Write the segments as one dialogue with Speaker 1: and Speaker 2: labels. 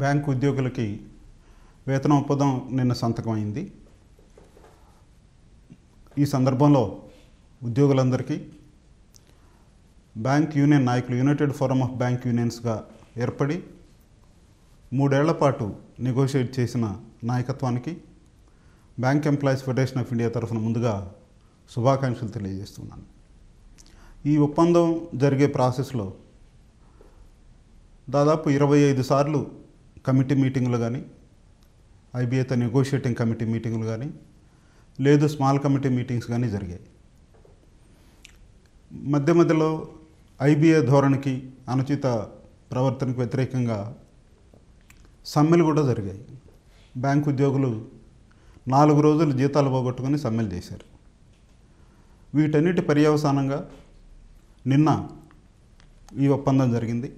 Speaker 1: bank ఉద్యోగులకి వేతన ఒప్పందం నిన్న సంతకమైంది ఈ సందర్భంలో ఉద్యోగులందరికీ బ్యాంక్ యూనియన్ నాయకులు యునైటెడ్ ఫోరం ఆఫ్ బ్యాంక్ యూనియన్స్గా ఏర్పడి మూడేళ్ల పాటు నెగోషియేట్ చేసిన నాయకత్వానికి Bank Employees Federation of India తరఫున ముందుగా శుభాకాంక్షలు తెలియజేస్తున్నాను ఈ ఒప్పందం జరిగే ప్రాసెస్లో దాదాపు ఇరవై ఐదు సార్లు కమిటీ మీటింగ్లు కానీ ఐబీఏతో నెగోషియేటింగ్ కమిటీ మీటింగ్లు కానీ లేదు స్మాల్ కమిటీ మీటింగ్స్ కానీ జరిగాయి మధ్య మధ్యలో ఐబీఏ ధోరణికి అనుచిత ప్రవర్తనకు వ్యతిరేకంగా సమ్మెలు కూడా జరిగాయి బ్యాంకు ఉద్యోగులు నాలుగు రోజులు జీతాలు పోగొట్టుకొని సమ్మెలు చేశారు వీటన్నిటి పర్యవసానంగా నిన్న ఈ ఒప్పందం జరిగింది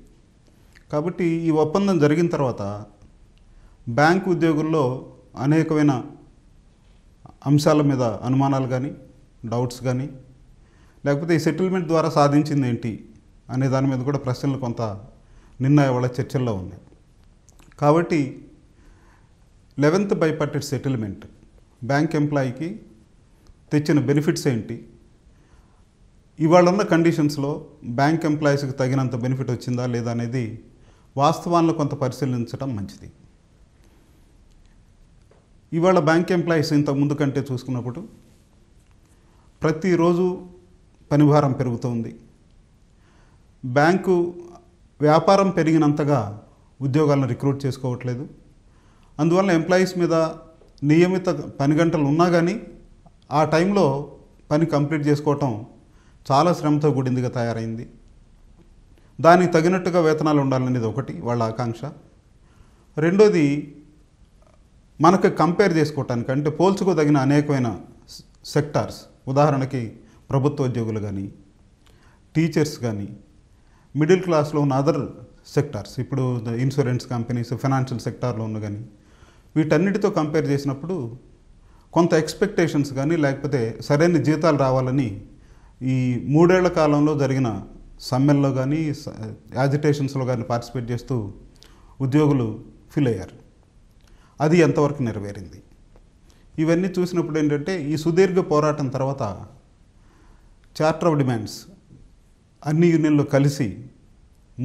Speaker 1: కాబట్టి ఈ ఒప్పందం జరిగిన తర్వాత బ్యాంక్ ఉద్యోగుల్లో అనేకమైన అంశాల మీద అనుమానాలు కానీ డౌట్స్ కానీ లేకపోతే ఈ సెటిల్మెంట్ ద్వారా సాధించింది ఏంటి అనే దాని మీద కూడా ప్రశ్నలు కొంత నిన్న వాళ్ళ చర్చల్లో ఉన్నాయి కాబట్టి లెవెన్త్ బైపార్టెడ్ సెటిల్మెంట్ బ్యాంక్ ఎంప్లాయీకి తెచ్చిన బెనిఫిట్స్ ఏంటి ఇవాళ ఉన్న కండిషన్స్లో బ్యాంక్ ఎంప్లాయీస్కి తగినంత బెనిఫిట్ వచ్చిందా లేదా అనేది వాస్తవాలను కొంత పరిశీలించడం మంచిది ఇవాళ బ్యాంక్ ఎంప్లాయీస్ ఇంత ముందు కంటే చూసుకున్నప్పుడు ప్రతిరోజు పనిభారం పెరుగుతుంది బ్యాంకు వ్యాపారం పెరిగినంతగా ఉద్యోగాలను రిక్రూట్ చేసుకోవట్లేదు అందువల్ల ఎంప్లాయీస్ మీద నియమిత పని గంటలు ఉన్నా కానీ ఆ టైంలో పని కంప్లీట్ చేసుకోవటం చాలా శ్రమతో కూడిందిగా తయారైంది దానికి తగినట్టుగా వేతనాలు ఉండాలనేది ఒకటి వాళ్ళ ఆకాంక్ష రెండోది మనకు కంపేర్ చేసుకోవటానికి అంటే పోల్చుకోదగిన అనేకమైన సెక్టార్స్ ఉదాహరణకి ప్రభుత్వ ఉద్యోగులు కానీ టీచర్స్ కానీ మిడిల్ క్లాస్లో ఉన్న అదర్ సెక్టార్స్ ఇప్పుడు ఇన్సూరెన్స్ కంపెనీస్ ఫైనాన్షియల్ సెక్టార్లో ఉన్న కానీ వీటన్నిటితో కంపేర్ చేసినప్పుడు కొంత ఎక్స్పెక్టేషన్స్ కానీ లేకపోతే సరైన జీతాలు రావాలని ఈ మూడేళ్ల కాలంలో జరిగిన సమ్మెల్లో కానీ యాజిటేషన్స్లో కానీ పార్టిసిపేట్ చేస్తూ ఉద్యోగులు ఫీల్ అయ్యారు అది ఎంతవరకు నెరవేరింది ఇవన్నీ చూసినప్పుడు ఏంటంటే ఈ సుదీర్ఘ పోరాటం తర్వాత చార్టర్ ఆఫ్ డిమాండ్స్ అన్ని యూనియన్లు కలిసి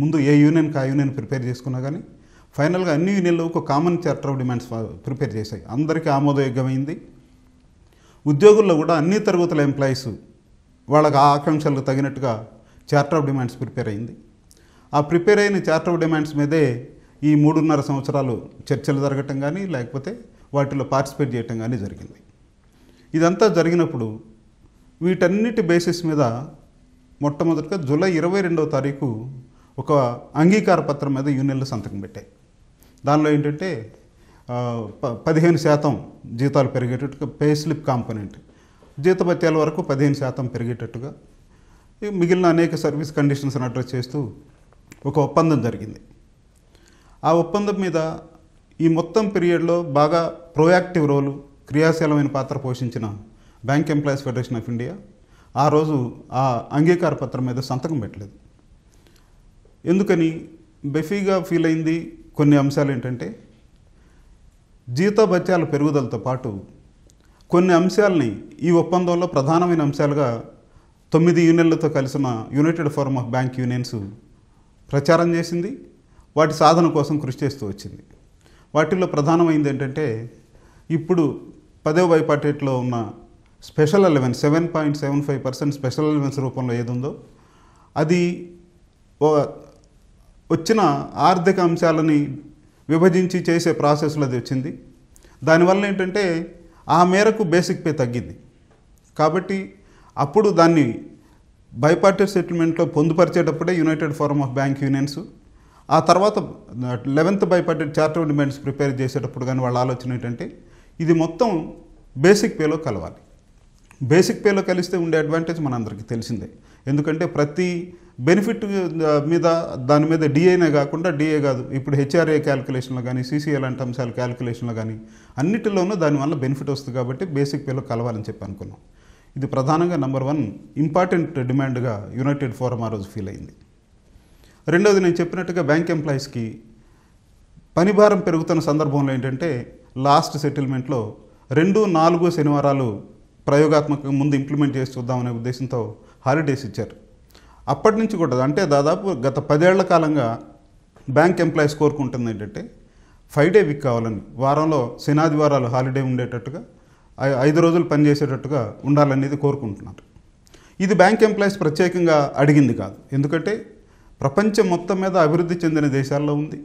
Speaker 1: ముందు ఏ యూనియన్కి ఆ యూనియన్ ప్రిపేర్ చేసుకున్నా కానీ ఫైనల్గా అన్ని యూనియన్లు ఒక common charter of demands prepare చేశాయి అందరికీ ఆమోదయోగ్యమైంది ఉద్యోగుల్లో కూడా అన్ని తరగతుల ఎంప్లాయీస్ వాళ్ళకి ఆ ఆకాంక్షలకు తగినట్టుగా చార్టర్ ఆఫ్ డిమాండ్స్ ప్రిపేర్ అయింది ఆ ప్రిపేర్ అయిన చార్టర్ ఆఫ్ డిమాండ్స్ మీదే ఈ మూడున్నర సంవత్సరాలు చర్చలు జరగటం కానీ లేకపోతే వాటిలో పార్టిసిపేట్ చేయటం కానీ జరిగింది ఇదంతా జరిగినప్పుడు వీటన్నిటి బేసిస్ మీద మొట్టమొదటిగా జూలై ఇరవై రెండవ తారీఖు ఒక అంగీకార పత్రం మీద యూనియన్లు సంతకం పెట్టాయి దానిలో ఏంటంటే పదిహేను శాతం జీతాలు పెరిగేటట్టుగా పే స్లిప్ కాంపోనెంట్ జీతభత్యాల వరకు పదిహేను శాతం పెరిగేటట్టుగా మిగిలిన అనేక సర్వీస్ కండిషన్స్ అడ్రస్ చేస్తూ ఒక ఒప్పందం జరిగింది ఆ ఒప్పందం మీద ఈ మొత్తం పీరియడ్లో బాగా ప్రోయాక్టివ్ రోలు క్రియాశీలమైన పాత్ర పోషించిన Bank Employees Federation of India ఆ రోజు ఆ అంగీకార పత్రం మీద సంతకం పెట్టలేదు ఎందుకని బెఫీగా ఫీల్ అయింది కొన్ని అంశాలు ఏంటంటే జీతభత్యాల పెరుగుదలతో పాటు కొన్ని అంశాలని ఈ ఒప్పందంలో ప్రధానమైన అంశాలుగా తొమ్మిది యూనియన్లతో కలిసిన United Forum of Bank Unions ప్రచారం చేసింది వాటి సాధన కోసం కృషి చేస్తూ వచ్చింది వాటిల్లో ప్రధానమైంది ఏంటంటే ఇప్పుడు పదవ బైపాటేట్లో ఉన్న special allowance seven point seven five percent special allowance రూపంలో ఏదుందో అది వచ్చిన ఆర్థిక అంశాలని విభజించి చేసే ప్రాసెస్లో అది వచ్చింది దానివల్ల ఏంటంటే ఆ మేరకు బేసిక్ పే తగ్గింది కాబట్టి అప్పుడు దాన్ని బైపార్టీ సెటిల్మెంట్లో పొందుపరిచేటప్పుడే United Forum of Bank Unions ఆ తర్వాత eleventh bipartite charter of demands prepare చేసేటప్పుడు కానీ వాళ్ళ ఆలోచన ఏంటంటే ఇది మొత్తం బేసిక్ పేలో కలవాలి బేసిక్ పేలో కలిస్తే ఉండే అడ్వాంటేజ్ మనందరికీ తెలిసిందే ఎందుకంటే ప్రతి బెనిఫిట్ మీద దాని మీద డిఏనే కాకుండా డిఏ కాదు ఇప్పుడు హెచ్ఆర్ఏ క్యాలిక్యులేషన్లో కానీ సిసిఏ లాంటి అంశాల క్యాలిక్యులేషన్లో కానీ అన్నిటిలోనూ దానివల్ల బెనిఫిట్ వస్తుంది కాబట్టి బేసిక్ పేలో కలవాలని చెప్పి అనుకున్నాం ఇది ప్రధానంగా నెంబర్ వన్ ఇంపార్టెంట్ డిమాండ్గా యునైటెడ్ ఫోరం ఆ రోజు ఫీల్ అయింది రెండోది నేను చెప్పినట్టుగా బ్యాంక్ ఎంప్లాయీస్కి పనిభారం పెరుగుతున్న సందర్భంలో ఏంటంటే లాస్ట్ సెటిల్మెంట్లో రెండు నాలుగు శనివారాలు ప్రయోగాత్మకంగా ముందు ఇంప్లిమెంట్ చేసి చూద్దామనే ఉద్దేశంతో హాలిడేస్ ఇచ్చారు అప్పటి నుంచి కూడా అంటే దాదాపు గత పదేళ్ల కాలంగా బ్యాంక్ ఎంప్లాయీస్ కోరుకుంటుంది ఏంటంటే ఫైవ్ డే వీక్ కావాలని వారంలో శనాదివారాలు హాలిడే ఉండేటట్టుగా ఐదు రోజులు పనిచేసేటట్టుగా ఉండాలనేది కోరుకుంటున్నారు ఇది బ్యాంక్ ఎంప్లాయీస్ ప్రత్యేకంగా అడిగింది కాదు ఎందుకంటే ప్రపంచం మొత్తం మీద అభివృద్ధి చెందిన దేశాల్లో ఉంది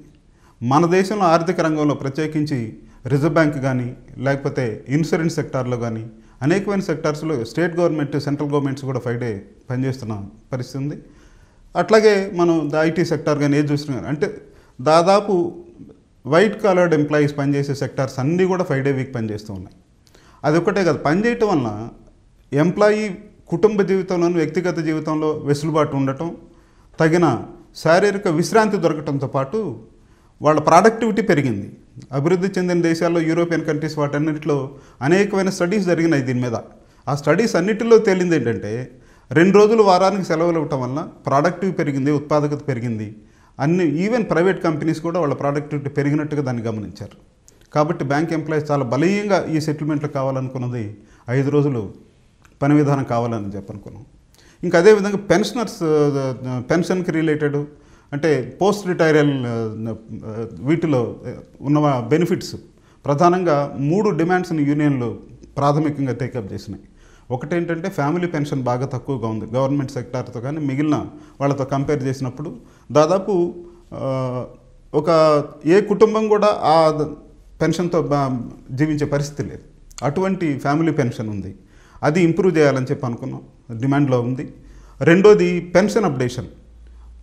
Speaker 1: మన దేశంలో ఆర్థిక రంగంలో ప్రత్యేకించి రిజర్వ్ బ్యాంక్ కానీ లేకపోతే ఇన్సూరెన్స్ సెక్టార్లో కానీ అనేకమైన సెక్టార్స్లో స్టేట్ గవర్నమెంట్ సెంట్రల్ గవర్నమెంట్స్ కూడా ఫైవ్ డే పనిచేస్తున్న పరిస్థితి ఉంది అట్లాగే మనం ద ఐటీ సెక్టార్ కానీ ఏది చూస్తున్నాం అంటే దాదాపు వైట్ కలర్డ్ ఎంప్లాయీస్ పనిచేసే సెక్టార్స్ అన్నీ కూడా ఫైవ్ డే వీక్ పనిచేస్తూ ఉన్నాయి అదొక్కటే కాదు పనిచేయటం వలన ఎంప్లాయీ కుటుంబ జీవితంలోనూ వ్యక్తిగత జీవితంలో వెసులుబాటు ఉండటం తగిన శారీరక విశ్రాంతి దొరకటంతో పాటు వాళ్ళ ప్రొడక్టివిటీ పెరిగింది అభివృద్ధి చెందిన దేశాల్లో యూరోపియన్ కంట్రీస్ వాటన్నిటిలో అనేకమైన స్టడీస్ జరిగినాయి దీని మీద ఆ స్టడీస్ అన్నిటిలో తేలింది ఏంటంటే రెండు రోజులు వారానికి సెలవులు ఇవ్వటం వల్ల ప్రొడక్టివ్ పెరిగింది ఉత్పాదకత పెరిగింది అన్ని ఈవెన్ ప్రైవేట్ కంపెనీస్ కూడా వాళ్ళ ప్రొడక్టివిటీ పెరిగినట్టుగా దాన్ని గమనించారు కాబట్టి బ్యాంక్ ఎంప్లాయీస్ చాలా బలీయంగా ఈ సెటిల్మెంట్లు కావాలనుకున్నది ఐదు రోజులు పని విధానం కావాలని చెప్పనుకున్నాం ఇంకా అదేవిధంగా పెన్షనర్స్ పెన్షన్కి రిలేటెడ్ అంటే పోస్ట్ రిటైరల్ వీటిలో ఉన్న బెనిఫిట్స్ ప్రధానంగా మూడు డిమాండ్స్ని యూనియన్లు ప్రాథమికంగా టేకప్ చేసినాయి ఒకటేంటంటే ఫ్యామిలీ పెన్షన్ బాగా తక్కువగా ఉంది గవర్నమెంట్ సెక్టార్తో కానీ మిగిలిన వాళ్ళతో కంపేర్ చేసినప్పుడు దాదాపు ఒక ఏ కుటుంబం కూడా ఆ పెన్షన్తో జీవించే పరిస్థితి లేదు అటువంటి ఫ్యామిలీ పెన్షన్ ఉంది అది ఇంప్రూవ్ చేయాలని చెప్పి అనుకున్నాం డిమాండ్లో ఉంది రెండోది పెన్షన్ అప్డేషన్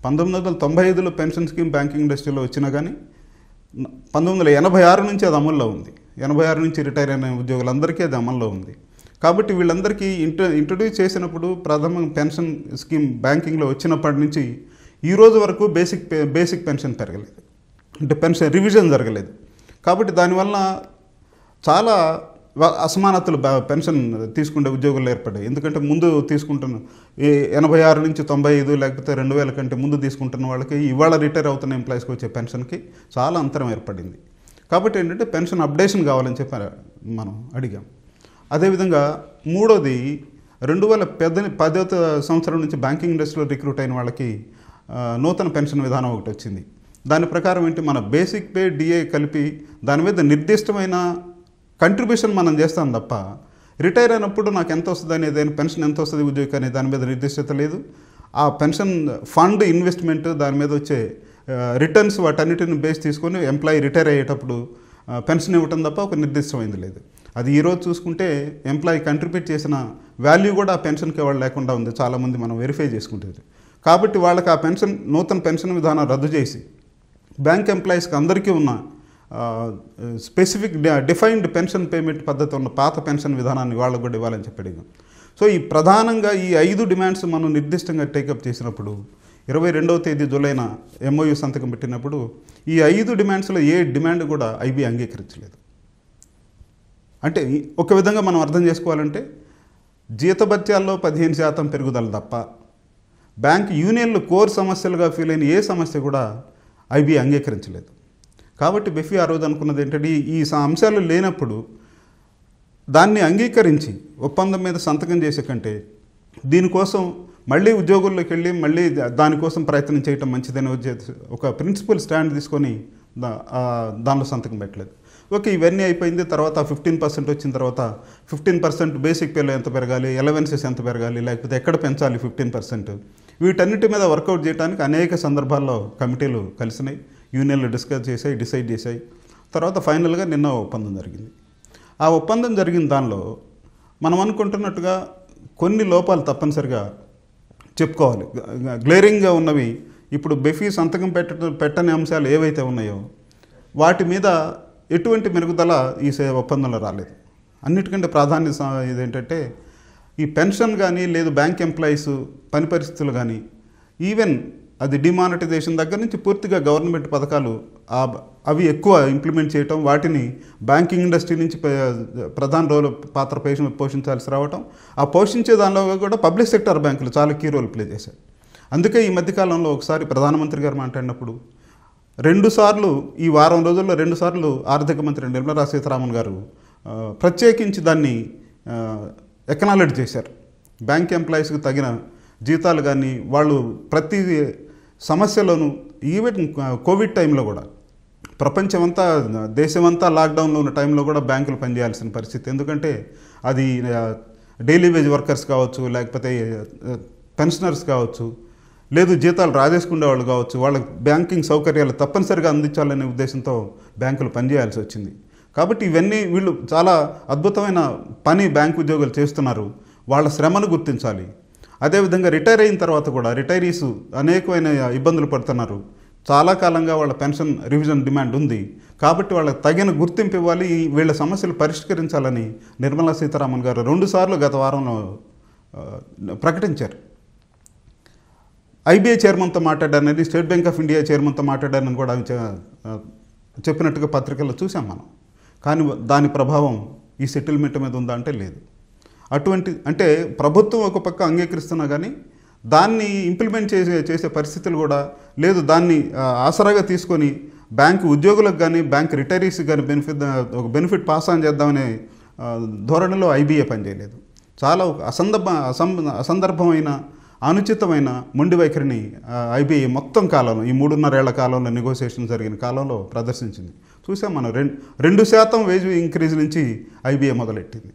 Speaker 1: పంతొమ్మిది వందల తొంభై ఐదులో పెన్షన్ స్కీమ్ బ్యాంకింగ్ ఇండస్ట్రీలో వచ్చినా కానీ పంతొమ్మిది వందల ఎనభై ఆరు నుంచి అది అమల్లో ఉంది ఎనభై ఆరు నుంచి రిటైర్ అయిన ఉద్యోగులందరికీ అది అమల్లో ఉంది కాబట్టి వీళ్ళందరికీ ఇంట ఇంట్రడ్యూస్ చేసినప్పుడు ప్రథమ పెన్షన్ స్కీమ్ బ్యాంకింగ్లో వచ్చినప్పటి నుంచి ఈ రోజు వరకు బేసిక్ బేసిక్ పెన్షన్ పెరగలేదు అంటే పెన్షన్ రివిజన్ జరగలేదు కాబట్టి దానివల్ల చాలా అసమానతలు పెన్షన్ తీసుకునే ఉద్యోగులు ఏర్పడ్డాయి ఎందుకంటే ముందు తీసుకుంటున్న ఈ ఎనభై ఆరు నుంచి తొంభై ఐదు లేకపోతే రెండు వేల కంటే ముందు తీసుకుంటున్న వాళ్ళకి ఇవాళ రిటైర్ అవుతున్న ఎంప్లాయీస్కి వచ్చే పెన్షన్కి చాలా అంతరం ఏర్పడింది కాబట్టి ఏంటంటే పెన్షన్ అప్డేషన్ కావాలని చెప్పి మనం అడిగాం అదేవిధంగా మూడోది రెండు వేల పెద్ద పదో సంవత్సరం నుంచి బ్యాంకింగ్ ఇండస్ట్రీలో రిక్రూట్ అయిన వాళ్ళకి నూతన పెన్షన్ విధానం ఒకటి వచ్చింది దాని ప్రకారం ఏంటి మన బేసిక్ పే డిఏ కలిపి దాని మీద నిర్దిష్టమైన కంట్రిబ్యూషన్ మనం చేస్తాం తప్ప రిటైర్ అయినప్పుడు నాకు ఎంత వస్తుంది అనేది పెన్షన్ ఎంత వస్తుంది ఉద్యోగి అనే దాని మీద నిర్దిష్టత లేదు ఆ పెన్షన్ ఫండ్ ఇన్వెస్ట్మెంట్ దాని మీద వచ్చే రిటర్న్స్ వాటన్నిటిని బేస్ తీసుకొని ఎంప్లాయీ రిటైర్ అయ్యేటప్పుడు పెన్షన్ ఇవ్వటం తప్ప ఒక నిర్దిష్టమైంది లేదు అది ఈరోజు చూసుకుంటే ఎంప్లాయీ కంట్రిబ్యూట్ చేసిన వాల్యూ కూడా ఆ పెన్షన్కి వాళ్ళు లేకుండా ఉంది చాలామంది మనం వెరిఫై చేసుకుంటుంది కాబట్టి వాళ్ళకి ఆ పెన్షన్ నూతన పెన్షన్ విధానం రద్దు చేసి బ్యాంక్ ఎంప్లాయీస్కి అందరికీ ఉన్న స్పెసిఫిక్ డిఫైన్డ్ పెన్షన్ పేమెంట్ పద్ధతి ఉన్న పాత పెన్షన్ విధానాన్ని వాళ్ళకు కూడా ఇవ్వాలని చెప్పి అడిగాం సో ఈ ప్రధానంగా ఈ ఐదు డిమాండ్స్ మనం నిర్దిష్టంగా టేకప్ చేసినప్పుడు ఇరవై రెండవ తేదీ జూలైన ఎంఓయు సంతకం పెట్టినప్పుడు ఈ ఐదు డిమాండ్స్లో ఏ డిమాండ్ కూడా ఐబీ అంగీకరించలేదు అంటే ఒక విధంగా మనం అర్థం చేసుకోవాలంటే జీతభత్యాల్లో పదిహేను శాతం పెరుగుదల తప్ప బ్యాంక్ యూనియన్లు కోర్ సమస్యలుగా ఫీల్ అయిన ఏ సమస్య కూడా ఐబీ అంగీకరించలేదు కాబట్టి బెఫీ ఆ రోజు అనుకున్నది ఏంటంటే ఈ అంశాలు లేనప్పుడు దాన్ని అంగీకరించి ఒప్పందం మీద సంతకం చేసే కంటే దీనికోసం మళ్ళీ ఉద్యోగుల్లోకి వెళ్ళి మళ్ళీ దానికోసం ప్రయత్నం చేయటం మంచిదని ఒక ప్రిన్సిపల్ స్టాండ్ తీసుకొని దానిలో సంతకం పెట్టలేదు ఓకే ఇవన్నీ అయిపోయింది తర్వాత ఫిఫ్టీన్ పర్సెంట్ వచ్చిన తర్వాత ఫిఫ్టీన్ పర్సెంట్ బేసిక్ పేలో ఎంత పెరగాలి ఎలవెన్సెస్ ఎంత పెరగాలి లేకపోతే ఎక్కడ పెంచాలి ఫిఫ్టీన్ పర్సెంట్ వీటన్నిటి మీద వర్కౌట్ చేయడానికి అనేక సందర్భాల్లో కమిటీలు కలిసినాయి యూనియన్లు డిస్కస్ చేశాయి డిసైడ్ చేశాయి తర్వాత ఫైనల్గా నిన్న ఒప్పందం జరిగింది ఆ ఒప్పందం జరిగిన దానిలో మనం అనుకుంటున్నట్టుగా కొన్ని లోపాలు తప్పనిసరిగా చెప్పుకోవాలి గ్లేరింగ్గా ఉన్నవి ఇప్పుడు బెఫీ సంతకం పెట్ట పెట్టని అంశాలు ఏవైతే ఉన్నాయో వాటి మీద ఎటువంటి మెరుగుదల ఈ ఒప్పందంలో రాలేదు అన్నిటికంటే ప్రాధాన్యత ఇదేంటంటే ఈ పెన్షన్ కానీ లేదు బ్యాంక్ ఎంప్లాయీస్ పని పరిస్థితులు కానీ ఈవెన్ అది డిమానిటైజేషన్ దగ్గర నుంచి పూర్తిగా గవర్నమెంట్ పథకాలు అవి ఎక్కువ ఇంప్లిమెంట్ చేయటం వాటిని బ్యాంకింగ్ ఇండస్ట్రీ నుంచి ప్రధాన రోల్ పాత్ర పోషించాల్సి రావటం ఆ పోషించే దానిలో కూడా పబ్లిక్ సెక్టర్ బ్యాంకులు చాలా కీ రోల్ ప్లే చేశాయి అందుకే ఈ మధ్యకాలంలో ఒకసారి ప్రధానమంత్రి గారు మాట్లాడినప్పుడు రెండుసార్లు ఈ వారం రోజుల్లో రెండుసార్లు ఆర్థిక మంత్రి నిర్మలా సీతారామన్ గారు ప్రత్యేకించి దాన్ని ఎక్నాలెడ్జ్ చేశారు బ్యాంక్ ఎంప్లాయీస్కి తగిన జీతాలు కానీ వాళ్ళు ప్రతి సమస్యలోనూ ఈవెన్ కోవిడ్ టైంలో కూడా ప్రపంచమంతా దేశమంతా లాక్డౌన్లో ఉన్న టైంలో కూడా బ్యాంకులు పనిచేయాల్సిన పరిస్థితి ఎందుకంటే అది డైలీ వేజ్ వర్కర్స్ కావచ్చు లేకపోతే పెన్షనర్స్ కావచ్చు లేదు జీతాలు వాళ్ళు కావచ్చు వాళ్ళకి బ్యాంకింగ్ సౌకర్యాలు తప్పనిసరిగా అందించాలనే ఉద్దేశంతో బ్యాంకులు పనిచేయాల్సి వచ్చింది కాబట్టి ఇవన్నీ వీళ్ళు చాలా అద్భుతమైన పని బ్యాంకు ఉద్యోగులు చేస్తున్నారు వాళ్ళ శ్రమను గుర్తించాలి అదేవిధంగా రిటైర్ అయిన తర్వాత కూడా రిటైరీస్ అనేకమైన ఇబ్బందులు పడుతున్నారు చాలా కాలంగా వాళ్ళ పెన్షన్ రివిజన్ డిమాండ్ ఉంది కాబట్టి వాళ్ళకి తగిన గుర్తింపు ఇవ్వాలి వీళ్ళ సమస్యలు పరిష్కరించాలని నిర్మలా సీతారామన్ గారు రెండుసార్లు గత వారంలో ప్రకటించారు ఐబీఐ చైర్మన్తో మాట్లాడానని స్టేట్ బ్యాంక్ ఆఫ్ ఇండియా చైర్మన్తో మాట్లాడానని కూడా చెప్పినట్టుగా పత్రికల్లో చూసాం మనం కానీ దాని ప్రభావం ఈ సెటిల్మెంట్ మీద ఉందా అంటే లేదు అటువంటి అంటే ప్రభుత్వం ఒక పక్క అంగీకరిస్తున్నా కానీ దాన్ని ఇంప్లిమెంట్ చేసే చేసే పరిస్థితులు కూడా లేదు దాన్ని ఆసరాగా తీసుకొని బ్యాంక్ ఉద్యోగులకు కానీ బ్యాంక్ రిటైరీస్కి కానీ బెనిఫిట్ ఒక బెనిఫిట్ పాస్ ఆన్ చేద్దామనే ధోరణిలో ఐబీఏ పనిచేయలేదు చాలా అసందర్భ అసం అసందర్భమైన అనుచితమైన మొండి వైఖరిని ఐబీఐ మొత్తం కాలంలో ఈ మూడున్నరేళ్ల కాలంలో నెగోసియేషన్ జరిగిన కాలంలో ప్రదర్శించింది చూసాం మనం రెండు రెండు శాతం వేజ్ ఇంక్రీజ్ నుంచి ఐబీఏ మొదలెట్టింది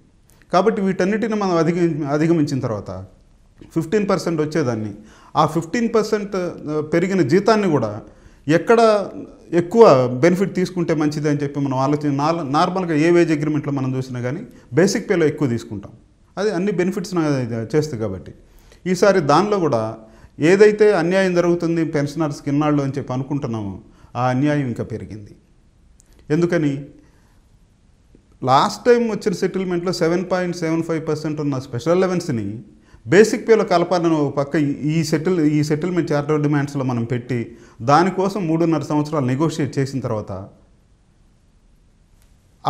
Speaker 1: కాబట్టి వీటన్నిటిని మనం అధిగ అధిగమించిన తర్వాత ఫిఫ్టీన్ పర్సెంట్ వచ్చేదాన్ని ఆ ఫిఫ్టీన్ పర్సెంట్ పెరిగిన జీతాన్ని కూడా ఎక్కడ ఎక్కువ బెనిఫిట్ తీసుకుంటే మంచిది అని చెప్పి మనం ఆలోచన నార్మల్గా ఏ వేజ్ అగ్రిమెంట్లో మనం చూసినా కానీ బేసిక్ పేలో ఎక్కువ తీసుకుంటాం అది అన్ని బెనిఫిట్స్ చేస్తుంది కాబట్టి ఈసారి దానిలో కూడా ఏదైతే అన్యాయం జరుగుతుంది పెన్షనర్స్కి ఇన్నాళ్ళు అని చెప్పి అనుకుంటున్నామో ఆ అన్యాయం ఇంకా పెరిగింది ఎందుకని లాస్ట్ టైం వచ్చిన సెటిల్మెంట్లో seven point seven five percent ఉన్న స్పెషల్ అలవెన్స్ని బేసిక్ పేలో కలపాలని ఒక పక్క ఈ సెటిల్ ఈ సెటిల్మెంట్ చార్టర్ డిమాండ్స్లో మనం పెట్టి దానికోసం మూడున్నర సంవత్సరాలు నెగోషియేట్ చేసిన తర్వాత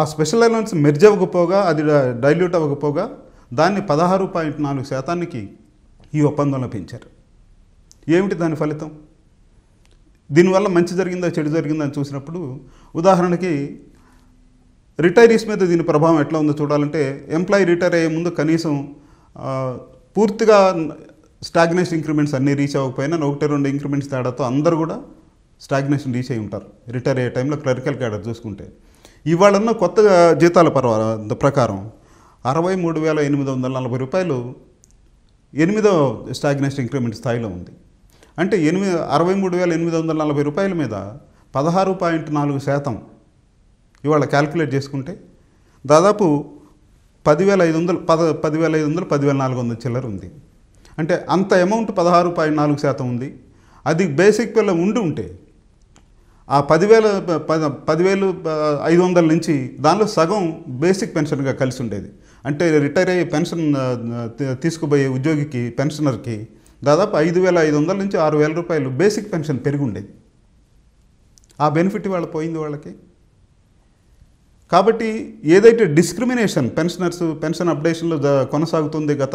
Speaker 1: ఆ స్పెషల్ అలవెన్స్ మెర్జ్ అవ్వకపోగా అది డైల్యూట్ అవ్వకపోగా దాన్ని పదహారు పాయింట్ నాలుగు శాతానికి ఈ ఒప్పందంలో పెంచారు ఏమిటి దాని ఫలితం దీనివల్ల మంచి జరిగిందా చెడు జరిగిందా అని చూసినప్పుడు ఉదాహరణకి రిటైరీస్ మీద దీని ప్రభావం ఎట్లా ఉందో చూడాలంటే ఎంప్లాయీ రిటైర్ అయ్యే ముందు కనీసం పూర్తిగా స్టాగ్నేషన్ ఇంక్రిమెంట్స్ అన్నీ రీచ్ అవ్వకపోయినా ఒకటి రెండు ఇంక్రిమెంట్స్ తేడాతో అందరూ కూడా స్టాగ్నేషన్ రీచ్ అయి ఉంటారు రిటైర్ అయ్యే టైంలో క్లరికల్ క్యాడర్ చూసుకుంటే ఇవాళన్న కొత్తగా జీతాల పర్వ ప్రకారం అరవై మూడు వేల ఎనిమిది వందల నలభై రూపాయలు ఎనిమిదో స్టాగ్నేషన్ ఇంక్రిమెంట్ స్థాయిలో ఉంది అంటే ఎనిమిది అరవై మూడు వేల ఎనిమిది వందల నలభై రూపాయల మీద పదహారు పాయింట్ నాలుగు శాతం ఇవాళ క్యాల్కులేట్ చేసుకుంటే దాదాపు పదివేల ఐదు వందలు పద పదివేల ఐదు వందలు పదివేల నాలుగు వందల చిల్లర ఉంది అంటే అంత అమౌంట్ పదహారు పాయింట్ నాలుగు శాతం ఉంది అది బేసిక్ పిల్ల ఉండి ఉంటే ఆ పదివేల పద పదివేలు ఐదు వందల నుంచి దానిలో సగం బేసిక్ పెన్షన్గా కలిసి ఉండేది అంటే రిటైర్ అయ్యే పెన్షన్ తీసుకుపోయే ఉద్యోగికి పెన్షనర్కి దాదాపు ఐదు వేల ఐదు వందల నుంచి ఆరు వేల రూపాయలు బేసిక్ పెన్షన్ పెరిగి ఉండేది ఆ బెనిఫిట్ వాళ్ళు పోయింది వాళ్ళకి కాబట్టి ఏదైతే డిస్క్రిమినేషన్ పెన్షనర్స్ పెన్షన్ అప్డేషన్లో కొనసాగుతుంది గత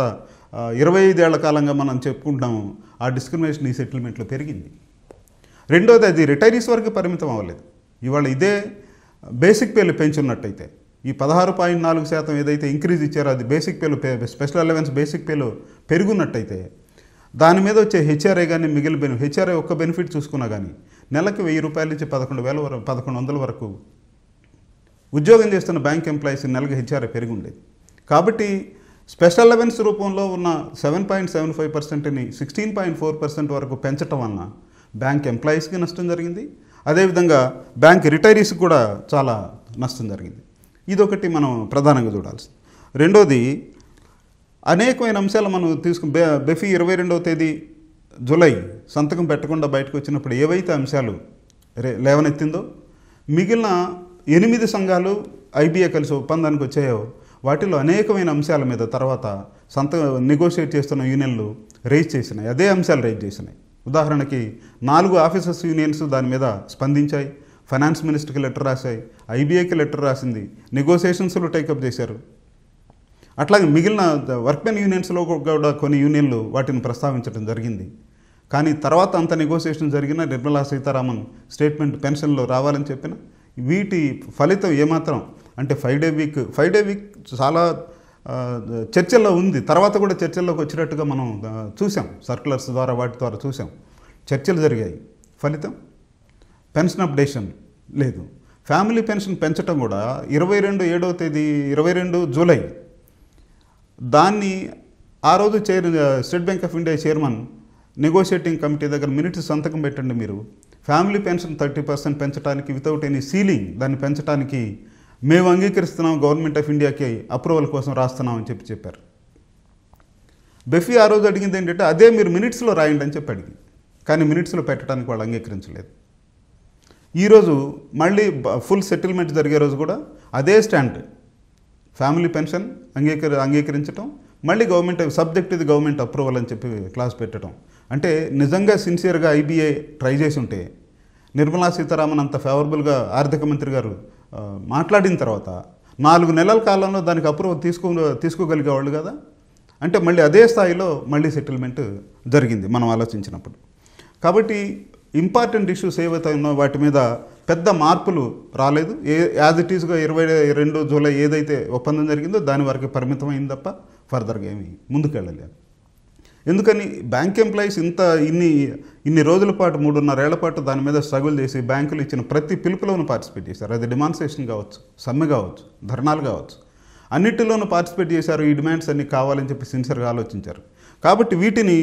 Speaker 1: ఇరవై ఐదేళ్ల కాలంగా మనం చెప్పుకుంటున్నాము ఆ డిస్క్రిమినేషన్ ఈ సెటిల్మెంట్లో పెరిగింది రెండోది అది రిటైరీస్ వరకు పరిమితం అవ్వలేదు ఇవాళ ఇదే బేసిక్ పేలు పెంచున్నట్టయితే ఈ పదహారు పాయింట్ నాలుగు శాతం ఏదైతే ఇంక్రీజ్ ఇచ్చారో అది బేసిక్ పేలు స్పెషల్ అలవెన్స్ బేసిక్ పేలు పెరుగున్నట్టయితే దాని మీద వచ్చే హెచ్ఆర్ఏ కానీ మిగిలిన హెచ్ఆర్ఏ ఒక్క బెనిఫిట్ చూసుకున్నా కానీ నెలకు వెయ్యి రూపాయల నుంచి పదకొండు వేల వరకు పదకొండు వందల వరకు ఉద్యోగం చేస్తున్న బ్యాంక్ ఎంప్లాయీస్ నెలకు హెచ్ఆర్ఏ పెరిగి ఉండేది కాబట్టి స్పెషల్ అలవెన్స్ రూపంలో ఉన్న సెవెన్ పాయింట్ సెవెన్ ఫైవ్ పర్సెంట్ని సిక్స్టీన్ పాయింట్ ఫోర్ పర్సెంట్ వరకు పెంచడం వలన బ్యాంక్ ఎంప్లాయీస్కి నష్టం జరిగింది అదేవిధంగా బ్యాంక్ రిటైరీస్కి కూడా చాలా నష్టం జరిగింది ఇదొకటి మనం ప్రధానంగా చూడాల్సింది రెండోది అనేకమైన అంశాలు మనం తీసుకు బెఫీ ఇరవై రెండవ తేదీ జూలై సంతకం పెట్టకుండా బయటకు వచ్చినప్పుడు ఏవైతే అంశాలు రే లేవనెత్తిందో మిగిలిన ఎనిమిది సంఘాలు ఐబీఏ కలిసి ఒప్పందానికి వచ్చాయో వాటిలో అనేకమైన అంశాల మీద తర్వాత సంత నెగోషియేట్ చేస్తున్న యూనియన్లు రైజ్ చేసినాయి అదే అంశాలు రైజ్ చేసినాయి ఉదాహరణకి నాలుగు ఆఫీసర్స్ యూనియన్స్ దాని మీద స్పందించాయి ఫైనాన్స్ మినిస్టర్కి లెటర్ రాశాయి ఐబీఐకి లెటర్ రాసింది నెగోషియేషన్స్లో టేకప్ చేశారు అట్లాగే మిగిలిన వర్క్మెన్ యూనియన్స్లో కూడా కొన్ని యూనియన్లు వాటిని ప్రస్తావించడం జరిగింది కానీ తర్వాత అంత నెగోసియేషన్ జరిగిన నిర్మలా సీతారామన్ స్టేట్మెంట్ పెన్షన్లో రావాలని చెప్పిన వీటి ఫలితం ఏమాత్రం అంటే five day week five day week చాలా చర్చల్లో ఉంది తర్వాత కూడా చర్చల్లోకి వచ్చినట్టుగా మనం చూసాం సర్కులర్స్ ద్వారా వాటి ద్వారా చూసాం చర్చలు జరిగాయి ఫలితం పెన్షన్ అప్డేషన్ లేదు ఫ్యామిలీ పెన్షన్ పెంచడం కూడా ఇరవై రెండు ఏడవ తేదీ ఇరవై రెండు జూలై దాన్ని ఆ రోజు chair State Bank of India chairman negotiating committee దగ్గర మినిట్స్ సంతకం పెట్టండి మీరు ఫ్యామిలీ పెన్షన్ థర్టీ పర్సెంట్ పెంచడానికి వితౌట్ ఎనీ సీలింగ్ దాన్ని పెంచడానికి మేము అంగీకరిస్తున్నాం గవర్నమెంట్ ఆఫ్ ఇండియాకి అప్రూవల్ కోసం రాస్తున్నాం అని చెప్పి చెప్పారు బెఫీ ఆ రోజు అడిగింది ఏంటంటే అదే మీరు మినిట్స్లో రాయండి అని చెప్పి అడిగింది కానీ మినిట్స్లో పెట్టడానికి వాళ్ళు అంగీకరించలేదు ఈరోజు మళ్ళీ ఫుల్ సెటిల్మెంట్ జరిగే రోజు కూడా అదే స్టాండ్ ఫ్యామిలీ పెన్షన్ అంగీకరి అంగీకరించడం మళ్ళీ గవర్నమెంట్ సబ్జెక్ట్ ఇది గవర్నమెంట్ అప్రూవల్ అని చెప్పి క్లాస్ పెట్టడం అంటే నిజంగా సిన్సియర్గా ఐబీఐ ట్రై చేసి ఉంటే నిర్మలా సీతారామన్ అంత ఫేవరబుల్గా ఆర్థిక మంత్రి గారు మాట్లాడిన తర్వాత నాలుగు నెలల కాలంలో దానికి అప్రూవల్ తీసుకో తీసుకోగలిగేవాళ్ళు కదా అంటే మళ్ళీ అదే స్థాయిలో మళ్ళీ సెటిల్మెంట్ జరిగింది మనం ఆలోచించినప్పుడు కాబట్టి ఇంపార్టెంట్ ఇష్యూస్ ఏవైతే ఉన్నాయో వాటి మీద పెద్ద మార్పులు రాలేదు ఏ యాజ్ ఇట్ ఈస్గా ఇరవై రెండు జూలై ఏదైతే ఒప్పందం జరిగిందో దాని వరకు పరిమితమైంది తప్ప ఫర్దర్గా ఏమి ముందుకెళ్ళలేదు ఎందుకని బ్యాంక్ ఎంప్లాయీస్ ఇంత ఇన్ని ఇన్ని రోజుల పాటు మూడున్నరేళ్ల పాటు దాని మీద స్ట్రగుల్ చేసి బ్యాంకులు ఇచ్చిన ప్రతి పిలుపులోనూ పార్టిసిపేట్ చేశారు అది డిమాన్స్ట్రేషన్ కావచ్చు సమ్మె కావచ్చు ధర్నాలు కావచ్చు అన్నిటిలోనూ పార్టిసిపేట్ చేశారు ఈ డిమాండ్స్ అన్నీ కావాలని చెప్పి సిన్సియర్గా ఆలోచించారు కాబట్టి వీటిని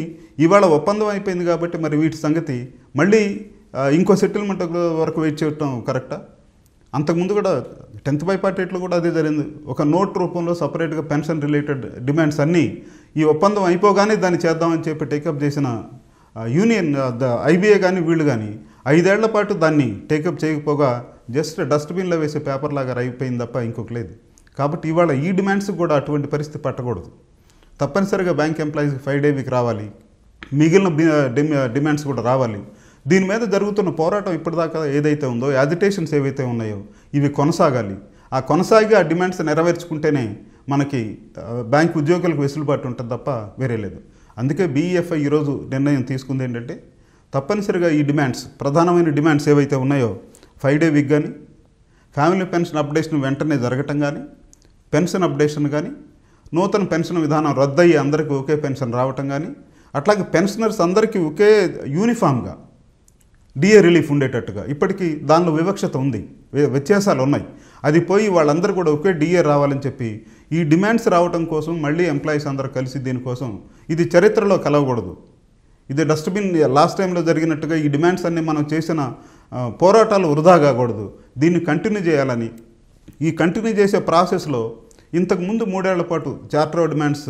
Speaker 1: ఇవాళ ఒప్పందం అయిపోయింది కాబట్టి మరి వీటి సంగతి మళ్ళీ ఇంకో సెటిల్మెంట్ వరకు వెయిట్ చేయటం కరెక్టా అంతకుముందు కూడా టెన్త్ బై పార్టీలో కూడా అదే జరిగింది ఒక నోట్ రూపంలో సపరేట్గా పెన్షన్ రిలేటెడ్ డిమాండ్స్ అన్నీ ఈ ఒప్పందం అయిపోగానే దాన్ని చేద్దామని చెప్పి టేకప్ చేసిన యూనియన్ ద ఐబీఏ కానీ వీళ్ళు కానీ ఐదేళ్ల పాటు దాన్ని టేకప్ చేయకపోగా జస్ట్ డస్ట్బిన్లో వేసే పేపర్ లాగా అయిపోయింది తప్ప ఇంకొక లేదు కాబట్టి ఇవాళ ఈ డిమాండ్స్ కూడా అటువంటి పరిస్థితి పట్టకూడదు తప్పనిసరిగా బ్యాంక్ ఎంప్లాయీస్కి ఫైవ్ డే వీక్ రావాలి మిగిలిన డిమాండ్స్ కూడా రావాలి దీని మీద జరుగుతున్న పోరాటం ఇప్పటిదాకా ఏదైతే ఉందో యాజిటేషన్స్ ఏవైతే ఉన్నాయో ఇవి కొనసాగాలి ఆ కొనసాగి ఆ డిమాండ్స్ నెరవేర్చుకుంటేనే మనకి బ్యాంక్ ఉద్యోగులకు వెసులుబాటు ఉంటుంది తప్ప వేరే లేదు అందుకే బీఈఎఫ్ఐ ఈరోజు నిర్ణయం తీసుకుంది ఏంటంటే తప్పనిసరిగా ఈ డిమాండ్స్ ప్రధానమైన డిమాండ్స్ ఏవైతే ఉన్నాయో ఫైవ్ డే వీక్ కానీ ఫ్యామిలీ పెన్షన్ అప్డేషన్ వెంటనే జరగటం కానీ పెన్షన్ అప్డేషన్ కానీ నూతన పెన్షన్ విధానం రద్దయ్యి అందరికీ ఒకే పెన్షన్ రావటం కానీ అట్లాగే పెన్షనర్స్ అందరికీ ఒకే యూనిఫామ్గా డిఏ రిలీఫ్ ఉండేటట్టుగా ఇప్పటికీ దానిలో వివక్షత ఉంది వ్యత్యాసాలు ఉన్నాయి అది పోయి వాళ్ళందరూ కూడా ఒకే డిఏ రావాలని చెప్పి ఈ డిమాండ్స్ రావడం కోసం మళ్ళీ ఎంప్లాయీస్ అందరూ కలిసి దీనికోసం ఇది చరిత్రలో కలవకూడదు ఇది డస్ట్బిన్ లాస్ట్ టైంలో జరిగినట్టుగా ఈ డిమాండ్స్ అన్ని మనం చేసిన పోరాటాలు వృధా కాకూడదు దీన్ని కంటిన్యూ చేయాలని ఈ కంటిన్యూ చేసే ప్రాసెస్లో ఇంతకుముందు మూడేళ్ల పాటు చార్టర్ డిమాండ్స్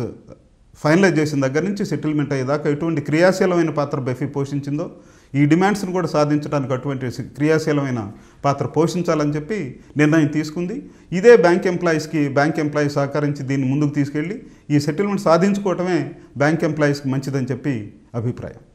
Speaker 1: ఫైనలైజ్ చేసిన దగ్గర నుంచి సెటిల్మెంట్ అయ్యేదాకా ఎటువంటి క్రియాశీలమైన పాత్ర బెఫీ పోషించిందో ఈ డిమాండ్స్ను కూడా సాధించడానికి అటువంటి క్రియాశీలమైన పాత్ర పోషించాలని చెప్పి నిర్ణయం తీసుకుంది ఇదే బ్యాంక్ ఎంప్లాయీస్కి బ్యాంక్ ఎంప్లాయీస్ సహకరించి దీన్ని ముందుకు తీసుకెళ్ళి ఈ సెటిల్మెంట్ సాధించుకోవటమే బ్యాంక్ ఎంప్లాయీస్కి మంచిదని చెప్పి అభిప్రాయం